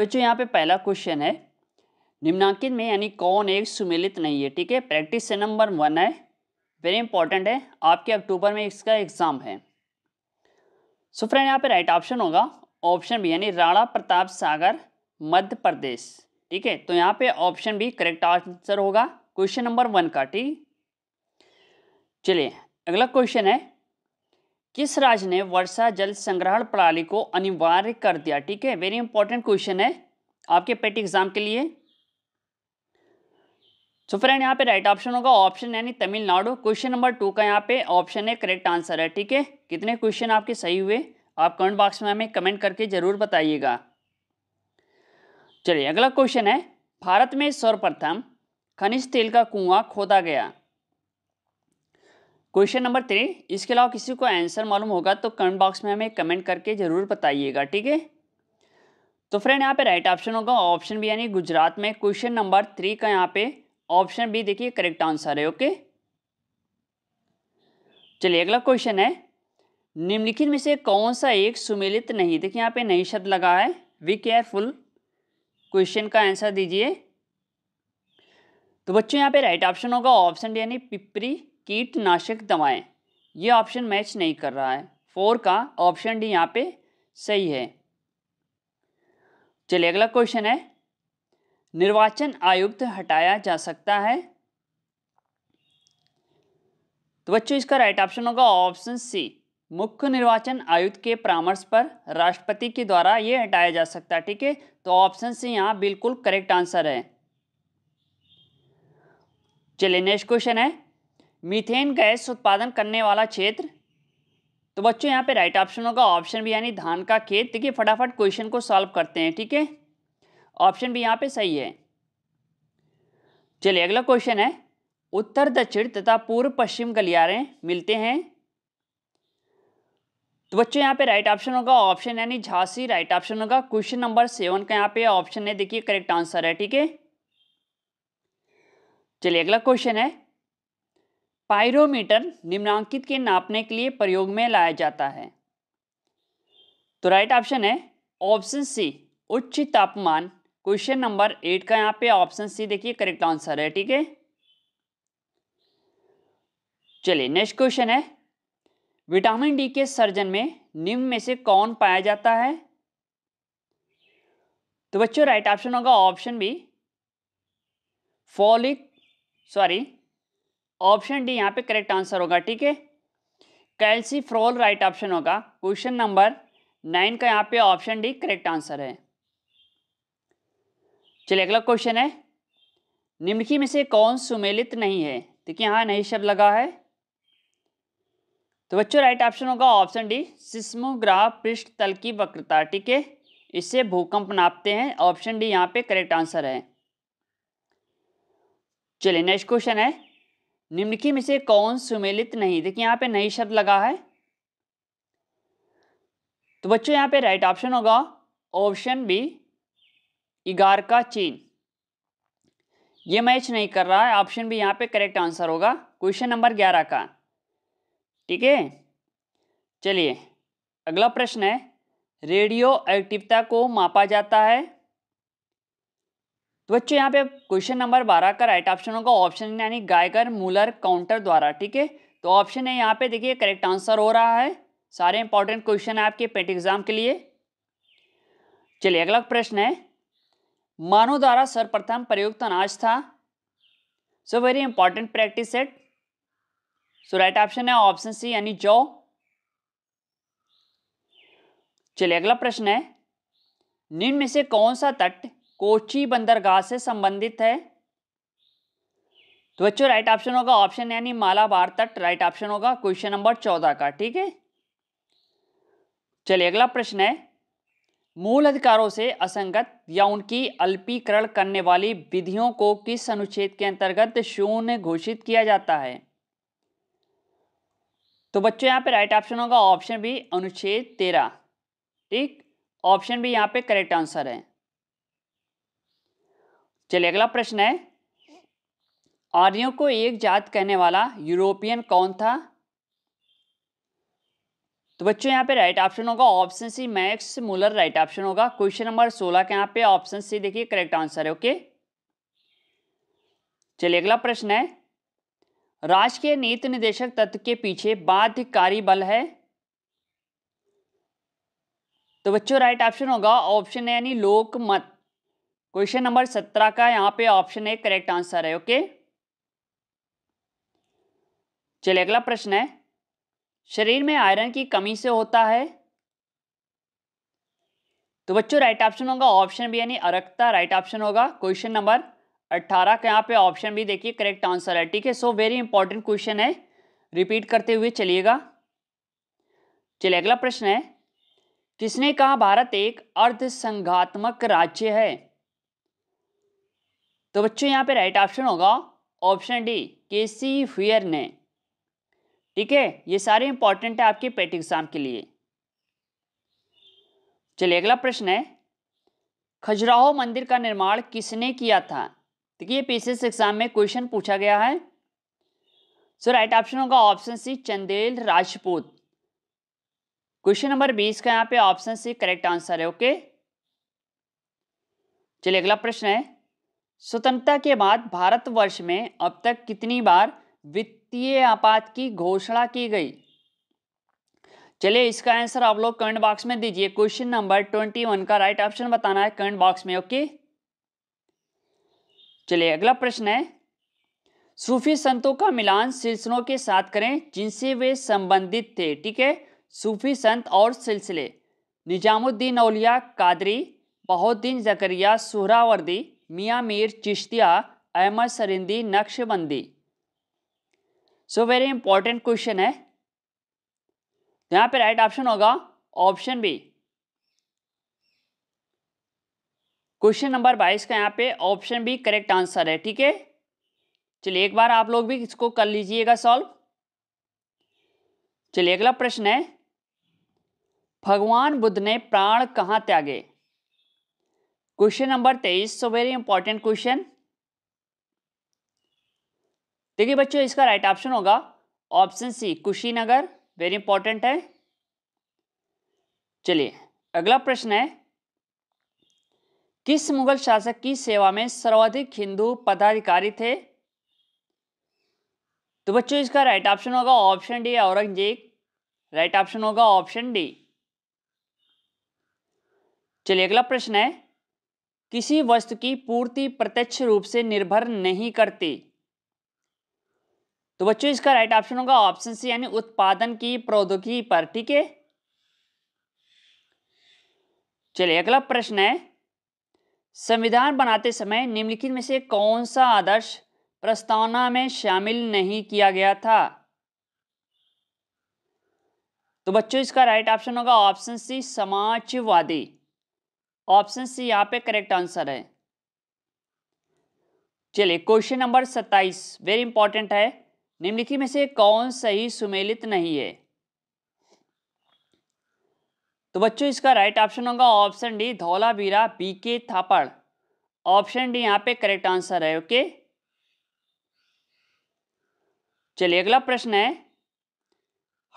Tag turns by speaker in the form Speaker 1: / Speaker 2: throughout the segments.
Speaker 1: बच्चों यहाँ पे पहला क्वेश्चन है निम्नांकित में यानी कौन एक सुमेलित नहीं है ठीक है प्रैक्टिस से नंबर वन है वेरी इंपॉर्टेंट है आपके अक्टूबर में इसका एग्जाम है सो फ्रेंड यहाँ पे राइट ऑप्शन होगा ऑप्शन बी यानी राणा प्रताप सागर मध्य प्रदेश ठीक है तो यहाँ पे ऑप्शन बी करेक्ट आंसर होगा क्वेश्चन नंबर वन का ठीक चलिए अगला क्वेश्चन है किस राज्य ने वर्षा जल संग्रहण प्रणाली को अनिवार्य कर दिया ठीक है वेरी इंपॉर्टेंट क्वेश्चन है आपके पेट एग्जाम के लिए सो फ्रेंड यहाँ पे राइट ऑप्शन होगा ऑप्शन यानी तमिलनाडु क्वेश्चन नंबर टू का यहाँ पे ऑप्शन है करेक्ट आंसर है ठीक है कितने क्वेश्चन आपके सही हुए आप कमेंट बॉक्स में हमें कमेंट करके जरूर बताइएगा चलिए अगला क्वेश्चन है भारत में सर्वप्रथम खनिज तेल का कुआं खोदा गया क्वेश्चन नंबर थ्री इसके अलावा किसी को आंसर मालूम होगा तो कमेंट बॉक्स में हमें कमेंट करके ज़रूर बताइएगा ठीक है तो फ्रेंड यहाँ पे राइट ऑप्शन होगा ऑप्शन बी यानी गुजरात में क्वेश्चन नंबर थ्री का यहाँ पे ऑप्शन बी देखिए करेक्ट आंसर है ओके चलिए अगला क्वेश्चन है निम्नलिखित में से कौन सा एक सुमिलित नहीं देखिए यहाँ पे नहीं शब्द लगा है वी केयरफुल क्वेश्चन का आंसर दीजिए तो बच्चों यहाँ पे राइट ऑप्शन होगा ऑप्शन डी यानी पिपरी कीटनाशक दवाएं ये ऑप्शन मैच नहीं कर रहा है फोर का ऑप्शन डी यहाँ पे सही है चलिए अगला क्वेश्चन है निर्वाचन आयुक्त हटाया जा सकता है तो बच्चों इसका राइट ऑप्शन होगा ऑप्शन सी मुख्य निर्वाचन आयुक्त के परामर्श पर राष्ट्रपति के द्वारा ये हटाया जा सकता है ठीक है तो ऑप्शन सी यहाँ बिल्कुल करेक्ट आंसर है चलिए नेक्स्ट क्वेश्चन है मीथेन गैस उत्पादन करने वाला क्षेत्र तो बच्चों यहाँ पे राइट ऑप्शन होगा ऑप्शन भी यानी धान का खेत देखिए फटाफट क्वेश्चन को सॉल्व करते हैं ठीक है ऑप्शन भी यहाँ पे सही है चलिए अगला क्वेश्चन है उत्तर दक्षिण तथा पूर्व पश्चिम गलियारे मिलते हैं तो बच्चों यहाँ पे राइट ऑप्शन होगा ऑप्शन यानी झांसी राइट ऑप्शन होगा क्वेश्चन नंबर सेवन का यहाँ पे ऑप्शन है देखिए करेक्ट आंसर है ठीक है चलिए अगला क्वेश्चन है पायरोमीटर निम्नांकित के नापने के लिए प्रयोग में लाया जाता है तो राइट ऑप्शन है ऑप्शन सी उच्च तापमान क्वेश्चन नंबर एट का यहाँ पे ऑप्शन सी देखिए करेक्ट आंसर है ठीक है चलिए नेक्स्ट क्वेश्चन है विटामिन डी के सर्जन में निम्न में से कौन पाया जाता है तो बच्चों राइट ऑप्शन होगा option B folic sorry option D यहाँ पे करेक्ट आंसर होगा ठीक है कैल्सीफ्रोल राइट ऑप्शन होगा क्वेश्चन नंबर नाइन का यहाँ पे ऑप्शन डी करेक्ट आंसर है चलिए अगला क्वेश्चन है निम्नलिखित में से कौन सुमेलित नहीं है देखिए यहाँ नहीं शब्द लगा है तो बच्चों राइट ऑप्शन होगा ऑप्शन डी सिस्मोग्राफ पृष्ठ तल की वक्रता ठीक है इससे भूकंप नापते हैं ऑप्शन डी यहाँ पे करेक्ट आंसर है चलिए नेक्स्ट क्वेश्चन है निम्नलिखित में से कौन सुमेलित नहीं देखिए यहाँ पे नई शब्द लगा है तो बच्चों यहाँ पे राइट ऑप्शन होगा ऑप्शन बी इगार का चीन ये मैच नहीं कर रहा है ऑप्शन भी यहाँ पे करेक्ट आंसर होगा क्वेश्चन नंबर ग्यारह का ठीक है चलिए अगला प्रश्न है रेडियो एक्टिवता को मापा जाता है तो बच्चों यहाँ पे क्वेश्चन नंबर बारह का राइट ऑप्शन होगा ऑप्शन यानी गायगर मूलर काउंटर द्वारा ठीक है तो ऑप्शन है यहाँ पे देखिए करेक्ट आंसर हो रहा है सारे इंपॉर्टेंट क्वेश्चन है आपके पेट एग्जाम e के लिए चलिए अगला प्रश्न है मानव द्वारा सर्वप्रथम प्रयुक्त अनाज था so very important practice set so right option है ऑप्शन सी यानी जो चलिए अगला प्रश्न है निम्न में से कौन सा तट कोची बंदरगाह से संबंधित है तो बच्चों राइट ऑप्शन होगा ऑप्शन यानी मालाबार तट राइट ऑप्शन होगा क्वेश्चन नंबर चौदह का ठीक है चलिए अगला प्रश्न है मूल अधिकारों से असंगत या उनकी अल्पीकरण करने वाली विधियों को किस अनुच्छेद के अंतर्गत शून्य घोषित किया जाता है तो बच्चों यहाँ पे राइट ऑप्शन होगा ऑप्शन बी अनुच्छेद तेरह ठीक ऑप्शन भी यहाँ पे करेक्ट आंसर है चलिए अगला प्रश्न है आर्यों को एक जात कहने वाला यूरोपियन कौन था तो बच्चों यहाँ पे राइट ऑप्शन होगा option C Max Muller right option होगा क्वेश्चन नंबर सोलह के यहाँ पे ऑप्शन सी देखिए करेक्ट आंसर है ओके चलिए अगला प्रश्न है राजकीय नीति निदेशक तत्व के पीछे बाध्यकारी बल है तो बच्चों राइट ऑप्शन होगा ऑप्शन है यानी लोकमत क्वेश्चन नंबर सत्रह का यहां पे ऑप्शन ए करेक्ट आंसर है ओके चलिए अगला प्रश्न है शरीर में आयरन की कमी से होता है तो बच्चों राइट ऑप्शन होगा ऑप्शन बी यानी अरक्ता राइट ऑप्शन होगा क्वेश्चन नंबर अट्ठारह का यहाँ पे ऑप्शन भी देखिए करेक्ट आंसर है ठीक है सो वेरी इंपॉर्टेंट क्वेश्चन है रिपीट करते हुए चलिएगा चलिए अगला प्रश्न है किसने कहा भारत एक अर्धसंघात्मक राज्य है तो बच्चों यहाँ पे राइट ऑप्शन होगा ऑप्शन डी केसी फियर ने ठीक है ये सारे इंपॉर्टेंट है आपके पेट एग्जाम के लिए चलिए अगला प्रश्न है खजुराहो मंदिर का निर्माण किसने किया था देखिए पीसीएस एग्जाम में क्वेश्चन पूछा गया है सो राइट ऑप्शन होगा option C Chandel Rajput question number बीस का यहाँ पे ऑप्शन सी करेक्ट आंसर है ओके चलिए अगला प्रश्न है स्वतंत्रता के बाद भारतवर्ष में अब तक कितनी बार वित्तीय आपात की घोषणा की गई चलिए इसका आंसर आप लोग कमेंट बॉक्स में दीजिए क्वेश्चन नंबर ट्वेंटी वन का राइट ऑप्शन बताना है कमेंट बॉक्स में ओके चलिए अगला प्रश्न है सूफी संतों का मिलान सिलसिलों के साथ करें जिनसे वे संबंधित थे ठीक है सूफी संत और सिलसिले निजामुद्दीन औलिया Qadri बहुद्दीन Zakariya Suhrawardi Mian Mir Chishtiya Ahmad Sirhindi Naqshbandi so very important question है तो यहाँ पे राइट ऑप्शन होगा ऑप्शन बी क्वेश्चन नंबर बाईस का यहाँ पे ऑप्शन बी करेक्ट आंसर है ठीक है चलिए एक बार आप लोग भी इसको कर लीजिएगा सॉल्व चलिए अगला प्रश्न है भगवान बुद्ध ने प्राण कहाँ त्यागे क्वेश्चन नंबर तेईस सो वेरी इंपॉर्टेंट क्वेश्चन देखिए बच्चों इसका राइट ऑप्शन होगा option C Kushinagar very important है चलिए अगला प्रश्न है किस मुगल शासक की सेवा में सर्वाधिक हिंदू पदाधिकारी थे तो बच्चों इसका राइट ऑप्शन होगा option D Aurangzeb right option होगा ऑप्शन डी चलिए अगला प्रश्न है किसी वस्तु की पूर्ति प्रत्यक्ष रूप से निर्भर नहीं करती तो बच्चों इसका राइट ऑप्शन होगा ऑप्शन सी यानी उत्पादन की प्रौद्योगिकी पर ठीक है चलिए अगला प्रश्न है संविधान बनाते समय निम्नलिखित में से कौन सा आदर्श प्रस्तावना में शामिल नहीं किया गया था तो बच्चों इसका राइट ऑप्शन होगा ऑप्शन सी समाजवादी ऑप्शन सी यहाँ पे करेक्ट आंसर है चलिए क्वेश्चन नंबर सत्ताईस वेरी इंपॉर्टेंट है निम्नलिखित में से कौन सही सुमेलित नहीं है तो बच्चों इसका राइट ऑप्शन होगा ऑप्शन डी बीरा बी के थापड़ ऑप्शन डी यहाँ पे करेक्ट आंसर है ओके चलिए अगला प्रश्न है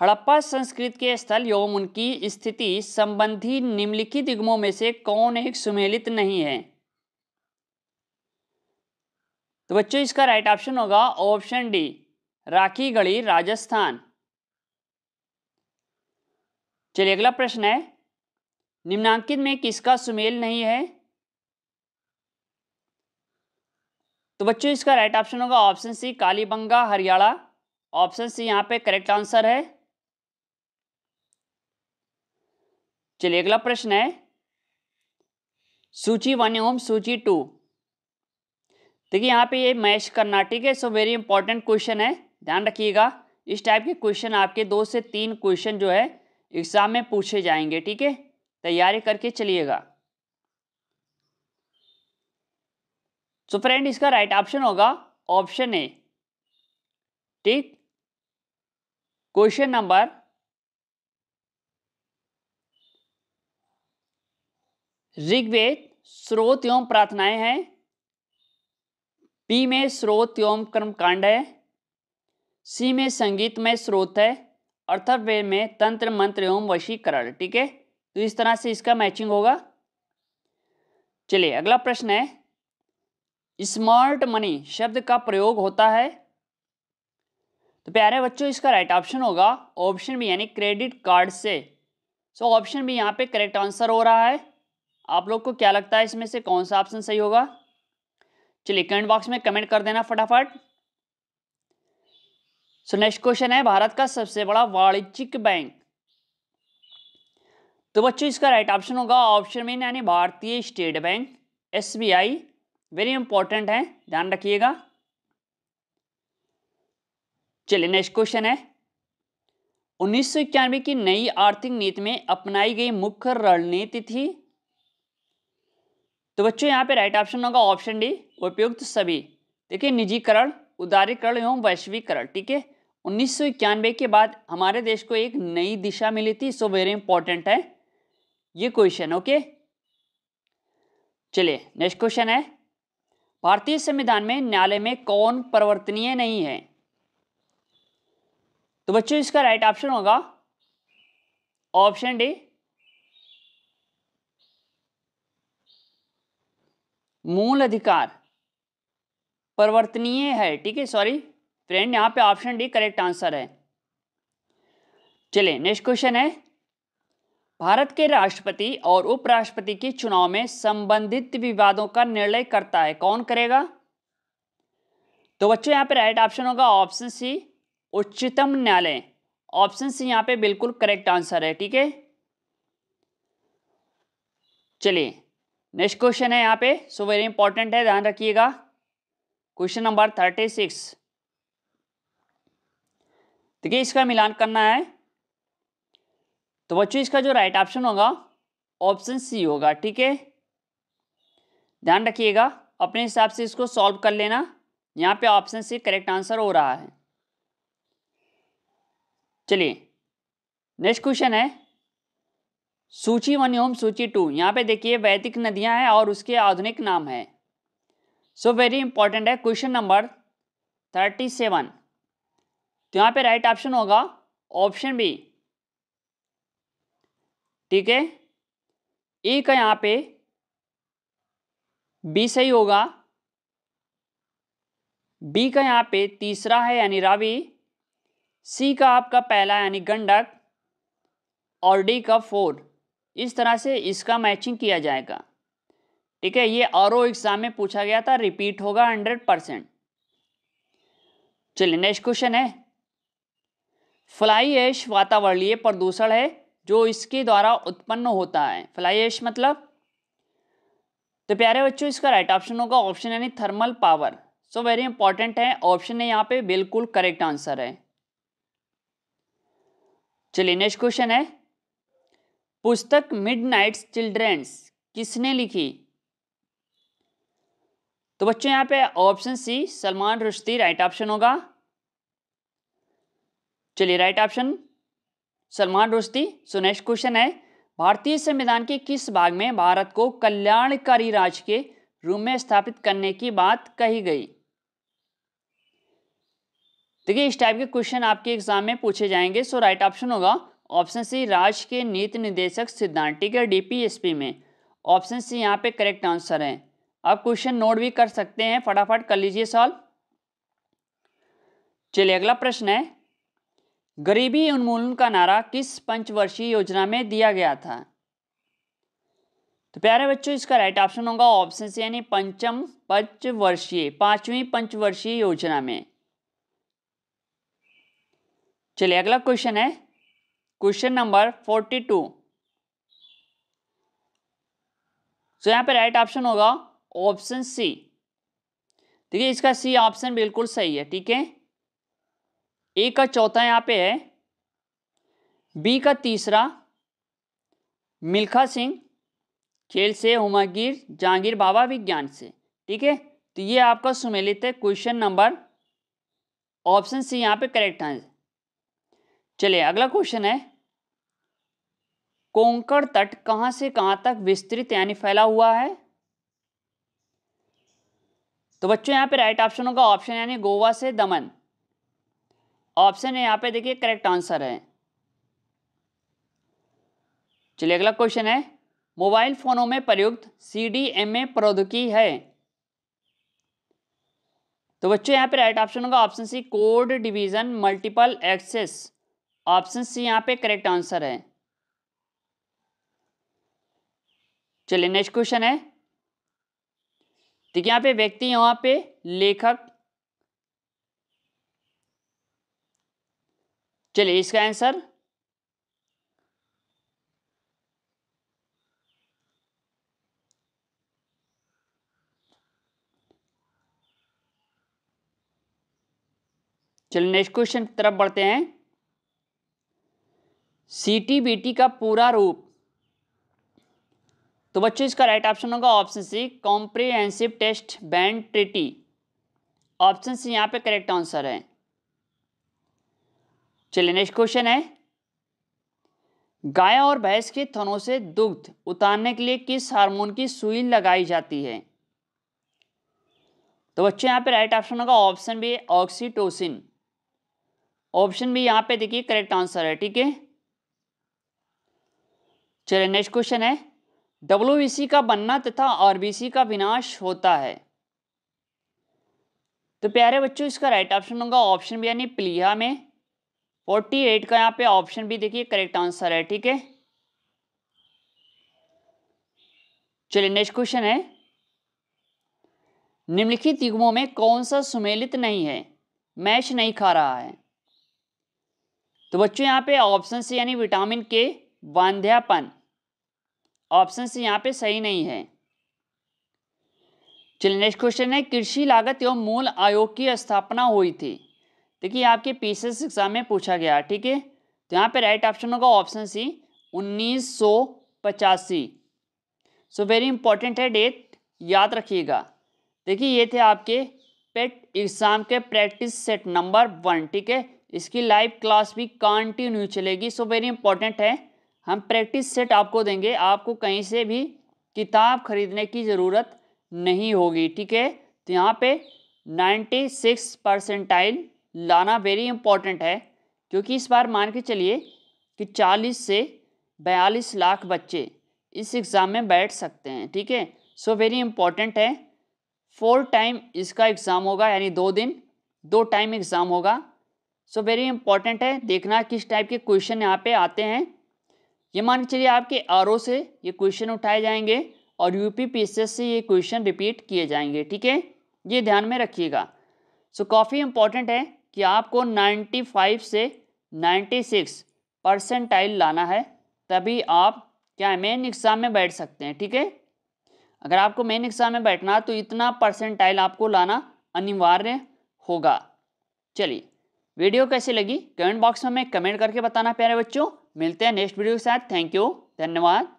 Speaker 1: हड़प्पा संस्कृत के स्थल एवं उनकी स्थिति संबंधी निम्नलिखित युगमों में से कौन एक सुमेलित नहीं है तो बच्चों इसका राइट ऑप्शन होगा option D Rakhigarhi Rajasthan चलिए अगला प्रश्न है निम्नांकित में किसका सुमेल नहीं है तो बच्चों इसका राइट ऑप्शन होगा option C Kalibanga Haryana option C यहाँ पे करेक्ट आंसर है चलिए अगला प्रश्न है सूची वन एवं सूची टू देखिए यहाँ पे ये मैच करना ठीक है सो वेरी इंपॉर्टेंट क्वेश्चन है ध्यान रखिएगा इस टाइप के क्वेश्चन आपके दो से तीन क्वेश्चन जो है एग्जाम में पूछे जाएंगे ठीक है तैयारी करके चलिएगा सो फ्रेंड इसका राइट ऑप्शन होगा ऑप्शन ए ठीक क्वेश्चन नंबर ऋग्वेद स्रोत एवं प्रार्थनाएं हैं पी में स्रोत एवं कर्मकांड है सी में संगीत में स्रोत है अर्थव्य में तंत्र मंत्र एवं वशीकरण ठीक है तो इस तरह से इसका मैचिंग होगा चलिए अगला प्रश्न है स्मार्ट मनी शब्द का प्रयोग होता है तो प्यारे बच्चों इसका राइट ऑप्शन होगा ऑप्शन भी यानी क्रेडिट कार्ड से सो ऑप्शन भी यहाँ पे करेक्ट आंसर हो रहा है आप लोग को क्या लगता है इसमें से कौन सा ऑप्शन सही होगा चलिए कमेंट बॉक्स में कमेंट कर देना फटाफट सो नेक्स्ट क्वेश्चन है भारत का सबसे बड़ा वाणिज्यिक बैंक तो बच्चों इसका राइट ऑप्शन होगा ऑप्शन में यानी भारतीय State Bank as very important है ध्यान रखिएगा चलिए नेक्स्ट क्वेश्चन है उन्नीस की नई आर्थिक नीति में अपनाई गई मुख्य रणनीति थी तो बच्चों यहाँ पे राइट ऑप्शन होगा ऑप्शन डी उपयुक्त सभी देखिए निजीकरण उदारीकरण एवं वैश्वीकरण ठीक है उन्नीस के बाद हमारे देश को एक नई दिशा मिली थी सो वेरी इंपॉर्टेंट है ये क्वेश्चन ओके चलिए नेक्स्ट क्वेश्चन है भारतीय संविधान में न्यायालय में कौन परिवर्तनीय नहीं है तो बच्चों इसका राइट ऑप्शन होगा ऑप्शन डी मूल अधिकार परिवर्तनीय है ठीक है सॉरी फ्रेंड यहाँ पे ऑप्शन डी करेक्ट आंसर है चलिए नेक्स्ट क्वेश्चन है भारत के राष्ट्रपति और उपराष्ट्रपति के चुनाव में संबंधित विवादों का निर्णय करता है कौन करेगा तो बच्चों यहाँ पे राइट ऑप्शन होगा ऑप्शन सी उच्चतम न्यायालय ऑप्शन सी यहाँ पे बिल्कुल करेक्ट आंसर है ठीक है चलिए नेक्स्ट क्वेश्चन है यहाँ पे सो वेरी इंपॉर्टेंट है ध्यान रखिएगा क्वेश्चन नंबर थर्टी सिक्स देखिए इसका मिलान करना है तो बच्चों इसका जो राइट ऑप्शन होगा ऑप्शन सी होगा ठीक है ध्यान रखिएगा अपने हिसाब से इसको सॉल्व कर लेना यहाँ पे ऑप्शन सी करेक्ट आंसर हो रहा है चलिए नेक्स्ट क्वेश्चन है सूची वन एवं सूची टू यहाँ पे देखिए वैदिक नदियाँ हैं और उसके आधुनिक नाम हैं सो वेरी इंपॉर्टेंट है क्वेश्चन नंबर थर्टी सेवन तो यहाँ पे राइट ऑप्शन होगा ऑप्शन बी ठीक है ए का यहाँ पे बी सही होगा बी का यहाँ पे तीसरा है यानी रावी सी का आपका पहला यानी गंडक और डी का फोर इस तरह से इसका मैचिंग किया जाएगा ठीक है ये और एग्जाम में पूछा गया था रिपीट होगा हंड्रेड परसेंट चलिए नेक्स्ट क्वेश्चन है फ्लाई ऐश वातावरणीय प्रदूषण है जो इसके द्वारा उत्पन्न होता है फ्लाई ऐश मतलब तो प्यारे बच्चों इसका राइट ऑप्शन होगा ऑप्शन यानी thermal power so very important है ऑप्शन है यहाँ पे बिल्कुल करेक्ट आंसर है चलिए नेक्स्ट क्वेश्चन है पुस्तक मिडनाइट्स चिल्ड्रेंस किसने लिखी तो बच्चों यहां पे option C Salman Rushdie right option होगा चलिए right option Salman Rushdie so next question है भारतीय संविधान के किस भाग में भारत को कल्याणकारी राज्य के रूप में स्थापित करने की बात कही गई देखिए इस टाइप के क्वेश्चन आपके एग्जाम में पूछे जाएंगे सो राइट ऑप्शन होगा ऑप्शन सी राज्य के नीति निदेशक सिद्धांतिकर डीपीएसपी में ऑप्शन सी यहाँ पे करेक्ट आंसर है आप क्वेश्चन नोट भी कर सकते हैं फटाफट कर लीजिए सॉल्व चलिए अगला प्रश्न है गरीबी उन्मूलन का नारा किस पंचवर्षीय योजना में दिया गया था तो प्यारे बच्चों इसका राइट ऑप्शन होगा ऑप्शन सी यानी पंचम पंचवर्षीय पांचवी पंचवर्षीय योजना में चलिए अगला क्वेश्चन है question number forty two so यहाँ पे राइट ऑप्शन होगा ऑप्शन सी ठीक है इसका सी ऑप्शन बिल्कुल सही है ठीक है ए का चौथा यहाँ पे है बी का तीसरा मिल्खा सिंह खेल से हुमागीर जहांगीर बाबा विज्ञान से ठीक है तो ये आपका सुमेलित है क्वेश्चन नंबर ऑप्शन सी यहाँ पे करेक्ट आंसर चलिए अगला क्वेश्चन है कोंकण तट कहां से कहां तक विस्तृत यानी फैला हुआ है तो बच्चों यहाँ पे राइट ऑप्शन होगा ऑप्शन यानी गोवा से दमन ऑप्शन यहाँ पे देखिए करेक्ट आंसर है चलिए अगला क्वेश्चन है मोबाइल फोनों में प्रयुक्त सी डी एम ए प्रौद्योगिकी है तो बच्चों यहाँ पे राइट ऑप्शन होगा option C code division multiple access option C यहाँ पे करेक्ट आंसर है चलिए नेक्स्ट क्वेश्चन है देखिए यहाँ पे व्यक्ति यहाँ पे लेखक चलिए इसका आंसर चलिए नेक्स्ट क्वेश्चन की तरफ बढ़ते हैं सीटीबीटी का पूरा रूप तो बच्चों इसका राइट ऑप्शन होगा option C comprehensive test ban treaty option C यहां पे करेक्ट आंसर है चलिए नेक्स्ट क्वेश्चन है गाय और भैंस के थनों से दुग्ध उतारने के लिए किस हार्मोन की सुई लगाई जाती है तो बच्चों यहां पे राइट ऑप्शन होगा option B oxytocin option B यहां पे देखिए करेक्ट आंसर है ठीक है चलिए नेक्स्ट क्वेश्चन है डब्ल्यू e का बनना तथा आरबीसी का विनाश होता है तो प्यारे बच्चों इसका राइट ऑप्शन होगा ऑप्शन बी यानी प्लीहा में फोर्टी एट का यहाँ पे ऑप्शन बी देखिए करेक्ट आंसर है ठीक है चलिए नेक्स्ट क्वेश्चन है निम्नलिखित युगमों में कौन सा सुमेलित नहीं है मैच नहीं खा रहा है तो बच्चों यहाँ पे ऑप्शन सी यानी विटामिन के बांध्यापन ऑप्शन सी यहाँ पे सही नहीं है चलिए नेक्स्ट क्वेश्चन है कृषि लागत एवं मूल आयोग की स्थापना हुई थी देखिए आपके पीसेस एग्जाम में पूछा गया ठीक है तो यहाँ पे राइट ऑप्शन होगा ऑप्शन सी उन्नीस सौ पचासी सो वेरी इंपॉर्टेंट है डेट याद रखिएगा देखिए ये थे आपके पेट एग्ज़ाम के प्रैक्टिस सेट नंबर वन ठीक है इसकी लाइव क्लास भी कंटिन्यू चलेगी सो वेरी इंपॉर्टेंट है हम प्रैक्टिस सेट आपको देंगे आपको कहीं से भी किताब खरीदने की ज़रूरत नहीं होगी ठीक है तो यहाँ पे 96 परसेंटाइल लाना वेरी इंपॉर्टेंट है क्योंकि इस बार मान के चलिए कि 40 से 42 लाख बच्चे इस एग्ज़ाम में बैठ सकते हैं ठीक है सो वेरी इंपॉर्टेंट है फोर टाइम इसका एग्ज़ाम होगा यानी दो दिन दो टाइम एग्ज़ाम होगा सो वेरी इंपॉर्टेंट है देखना किस टाइप के क्वेश्चन यहाँ पे आते हैं ये मान के चलिए आपके आर से ये क्वेश्चन उठाए जाएंगे और यू पी से ये क्वेश्चन रिपीट किए जाएंगे ठीक है ये ध्यान में रखिएगा सो so, काफ़ी इंपॉर्टेंट है कि आपको 95 से 96 परसेंटाइल लाना है तभी आप क्या मेन एग्ज़ाम में बैठ सकते हैं ठीक है अगर आपको मेन एग्ज़ाम में बैठना तो इतना परसेंटाइल आपको लाना अनिवार्य होगा चलिए वीडियो कैसी लगी कमेंट बॉक्स में हमें कमेंट करके बताना प्यारे बच्चों मिलते हैं नेक्स्ट वीडियो के साथ थैंक यू धन्यवाद